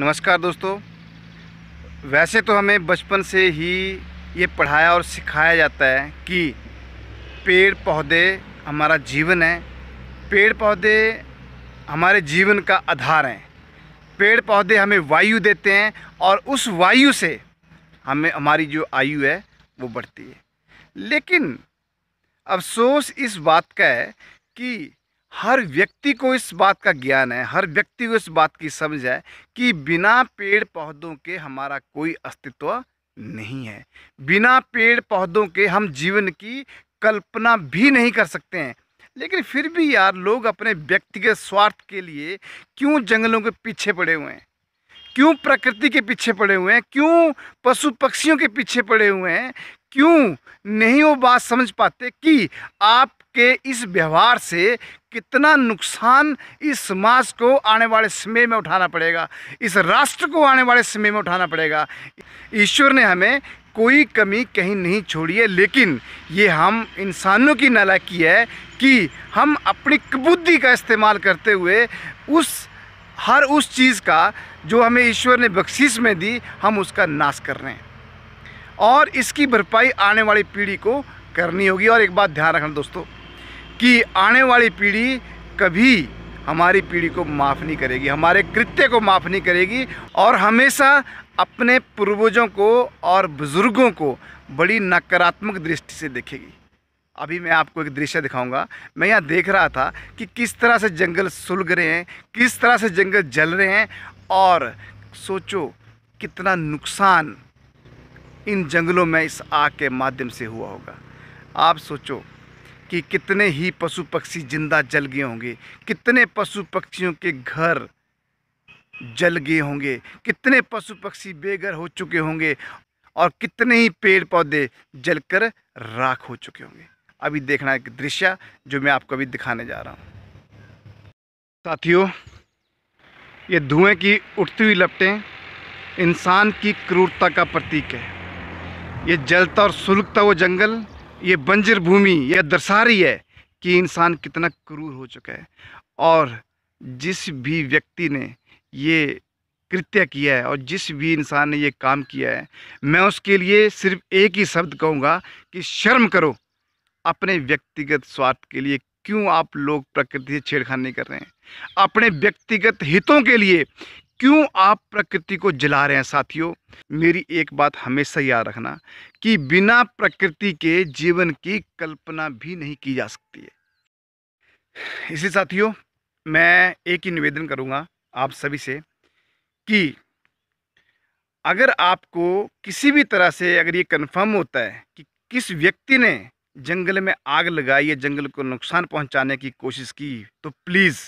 नमस्कार दोस्तों वैसे तो हमें बचपन से ही ये पढ़ाया और सिखाया जाता है कि पेड़ पौधे हमारा जीवन है पेड़ पौधे हमारे जीवन का आधार हैं पेड़ पौधे हमें वायु देते हैं और उस वायु से हमें हमारी जो आयु है वो बढ़ती है लेकिन अफसोस इस बात का है कि हर व्यक्ति को इस बात का ज्ञान है हर व्यक्ति को इस बात की समझ है कि बिना पेड़ पौधों के हमारा कोई अस्तित्व नहीं है बिना पेड़ पौधों के हम जीवन की कल्पना भी नहीं कर सकते हैं लेकिन फिर भी यार लोग अपने व्यक्तिगत स्वार्थ के लिए क्यों जंगलों के पीछे पड़े हुए हैं क्यों प्रकृति के पीछे पड़े हुए हैं क्यों पशु पक्षियों के पीछे पड़े हुए हैं क्यों नहीं वो बात समझ पाते कि आपके इस व्यवहार से कितना नुकसान इस समाज को आने वाले समय में उठाना पड़ेगा इस राष्ट्र को आने वाले समय में उठाना पड़ेगा ईश्वर ने हमें कोई कमी कहीं नहीं छोड़ी है लेकिन ये हम इंसानों की नालायकी है कि हम अपनी कबुद्धि का इस्तेमाल करते हुए उस हर उस चीज़ का जो हमें ईश्वर ने बख्शिश में दी हम उसका नाश कर रहे हैं और इसकी भरपाई आने वाली पीढ़ी को करनी होगी और एक बात ध्यान रखना दोस्तों कि आने वाली पीढ़ी कभी हमारी पीढ़ी को माफ़ नहीं करेगी हमारे कृत्य को माफ़ नहीं करेगी और हमेशा अपने पूर्वजों को और बुज़ुर्गों को बड़ी नकारात्मक दृष्टि से देखेगी अभी मैं आपको एक दृश्य दिखाऊंगा मैं यहाँ देख रहा था कि किस तरह से जंगल सुलग रहे हैं किस तरह से जंगल जल रहे हैं और सोचो कितना नुकसान इन जंगलों में इस आग के माध्यम से हुआ होगा आप सोचो कि कितने ही पशु पक्षी जिंदा जल गए होंगे कितने पशु पक्षियों के घर जल गए होंगे कितने पशु पक्षी बेघर हो चुके होंगे और कितने ही पेड़ पौधे जलकर राख हो चुके होंगे अभी देखना एक दृश्य जो मैं आपको अभी दिखाने जा रहा हूँ साथियों ये धुएं की उठती हुई लपटें इंसान की क्रूरता का प्रतीक है ये जलता और सुलगता वो जंगल ये बंजर भूमि यह दर्शा रही है कि इंसान कितना क्रूर हो चुका है और जिस भी व्यक्ति ने ये कृत्य किया है और जिस भी इंसान ने ये काम किया है मैं उसके लिए सिर्फ एक ही शब्द कहूँगा कि शर्म करो अपने व्यक्तिगत स्वार्थ के लिए क्यों आप लोग प्रकृति से छेड़खानी कर रहे हैं अपने व्यक्तिगत हितों के लिए क्यों आप प्रकृति को जला रहे हैं साथियों मेरी एक बात हमेशा याद रखना कि बिना प्रकृति के जीवन की कल्पना भी नहीं की जा सकती है इसी साथियों मैं एक ही निवेदन करूँगा आप सभी से कि अगर आपको किसी भी तरह से अगर ये कन्फर्म होता है कि किस व्यक्ति ने जंगल में आग लगाई या जंगल को नुकसान पहुंचाने की कोशिश की तो प्लीज़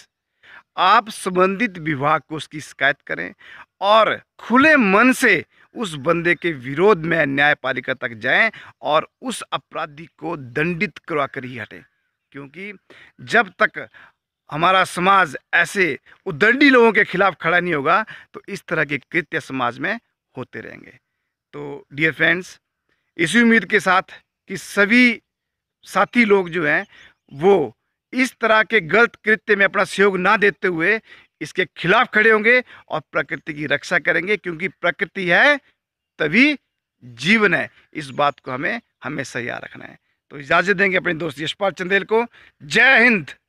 आप संबंधित विभाग को उसकी शिकायत करें और खुले मन से उस बंदे के विरोध में न्यायपालिका तक जाएं और उस अपराधी को दंडित करवा कर ही हटें क्योंकि जब तक हमारा समाज ऐसे उदंडी लोगों के खिलाफ खड़ा नहीं होगा तो इस तरह के कृत्य समाज में होते रहेंगे तो डियर फ्रेंड्स इसी उम्मीद के साथ कि सभी साथी लोग जो हैं वो इस तरह के गलत कृत्य में अपना सहयोग ना देते हुए इसके खिलाफ खड़े होंगे और प्रकृति की रक्षा करेंगे क्योंकि प्रकृति है तभी जीवन है इस बात को हमें हमेशा याद रखना है तो इजाज़त देंगे अपने दोस्त यशपाल चंदेल को जय हिंद